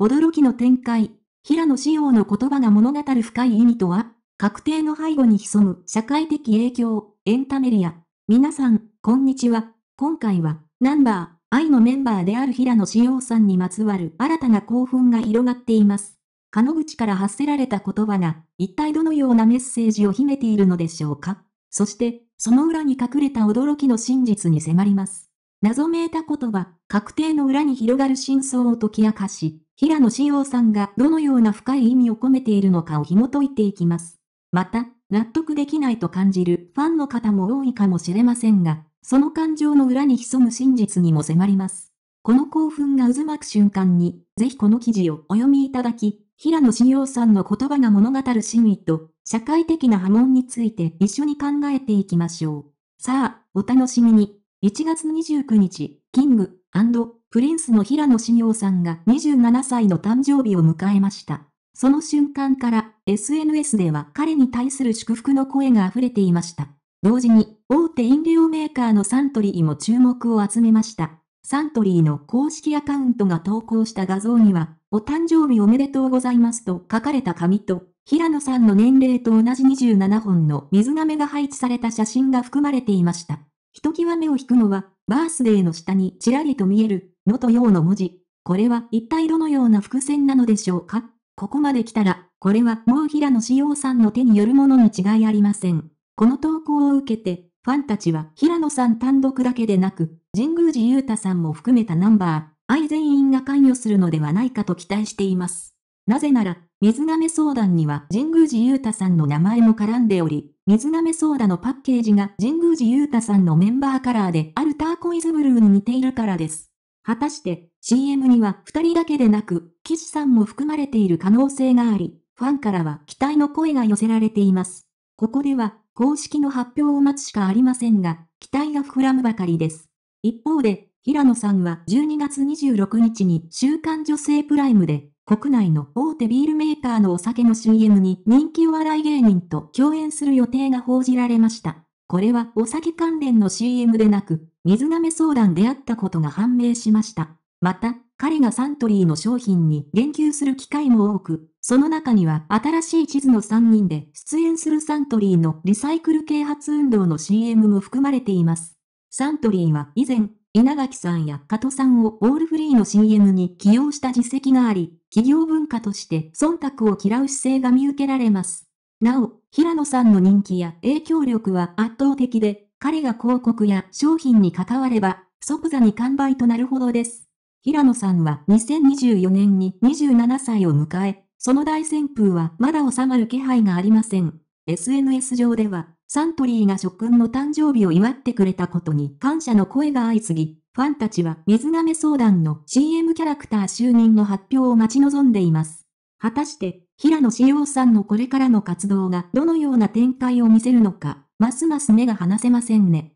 驚きの展開。平野紫耀の言葉が物語る深い意味とは確定の背後に潜む社会的影響、エンタメリア。皆さん、こんにちは。今回は、ナンバー、愛のメンバーである平野紫耀さんにまつわる新たな興奮が広がっています。彼の口から発せられた言葉が、一体どのようなメッセージを秘めているのでしょうかそして、その裏に隠れた驚きの真実に迫ります。謎めいた言葉、確定の裏に広がる真相を解き明かし、平野志耀さんがどのような深い意味を込めているのかを紐解いていきます。また、納得できないと感じるファンの方も多いかもしれませんが、その感情の裏に潜む真実にも迫ります。この興奮が渦巻く瞬間に、ぜひこの記事をお読みいただき、平野志耀さんの言葉が物語る真意と、社会的な波紋について一緒に考えていきましょう。さあ、お楽しみに。1月29日、キングプリンスの平野紫耀さんが27歳の誕生日を迎えました。その瞬間から SNS では彼に対する祝福の声が溢れていました。同時に大手飲料メーカーのサントリーも注目を集めました。サントリーの公式アカウントが投稿した画像には、お誕生日おめでとうございますと書かれた紙と、平野さんの年齢と同じ27本の水亀が配置された写真が含まれていました。ひときわ目を引くのは、バースデーの下にちらりと見えるのとようの文字。これは一体どのような伏線なのでしょうかここまで来たら、これはもう平野紫耀さんの手によるものに違いありません。この投稿を受けて、ファンたちは平野さん単独だけでなく、神宮寺勇太さんも含めたナンバー、愛全員が関与するのではないかと期待しています。なぜなら、水亀相談には神宮寺勇太さんの名前も絡んでおり、水亀相談のパッケージが神宮寺勇太さんのメンバーカラーであるターコイズブルーに似ているからです。果たして、CM には2人だけでなく、岸さんも含まれている可能性があり、ファンからは期待の声が寄せられています。ここでは、公式の発表を待つしかありませんが、期待が膨らむばかりです。一方で、平野さんは12月26日に週刊女性プライムで、国内の大手ビールメーカーのお酒の CM に人気お笑い芸人と共演する予定が報じられました。これはお酒関連の CM でなく、水亀相談であったことが判明しました。また、彼がサントリーの商品に言及する機会も多く、その中には新しい地図の3人で出演するサントリーのリサイクル啓発運動の CM も含まれています。サントリーは以前、稲垣さんや加藤さんをオールフリーの CM に起用した実績があり、企業文化として忖度を嫌う姿勢が見受けられます。なお、平野さんの人気や影響力は圧倒的で、彼が広告や商品に関われば、即座に完売となるほどです。平野さんは2024年に27歳を迎え、その大旋風はまだ収まる気配がありません。SNS 上では、サントリーが諸君の誕生日を祝ってくれたことに感謝の声が相次ぎ、ファンたちは水亀相談の CM キャラクター就任の発表を待ち望んでいます。果たして、平野紫耀さんのこれからの活動がどのような展開を見せるのか、ますます目が離せませんね。